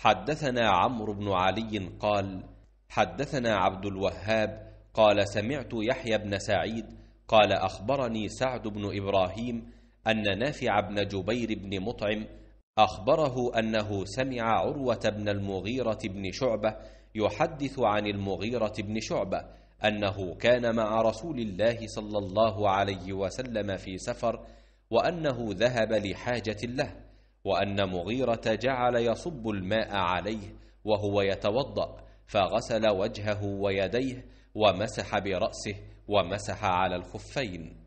حدثنا عمرو بن علي قال حدثنا عبد الوهاب قال سمعت يحيى بن سعيد قال أخبرني سعد بن إبراهيم أن نافع بن جبير بن مطعم أخبره أنه سمع عروة بن المغيرة بن شعبة يحدث عن المغيرة بن شعبة أنه كان مع رسول الله صلى الله عليه وسلم في سفر وأنه ذهب لحاجة له وأن مغيرة جعل يصب الماء عليه وهو يتوضأ فغسل وجهه ويديه ومسح برأسه ومسح على الخفين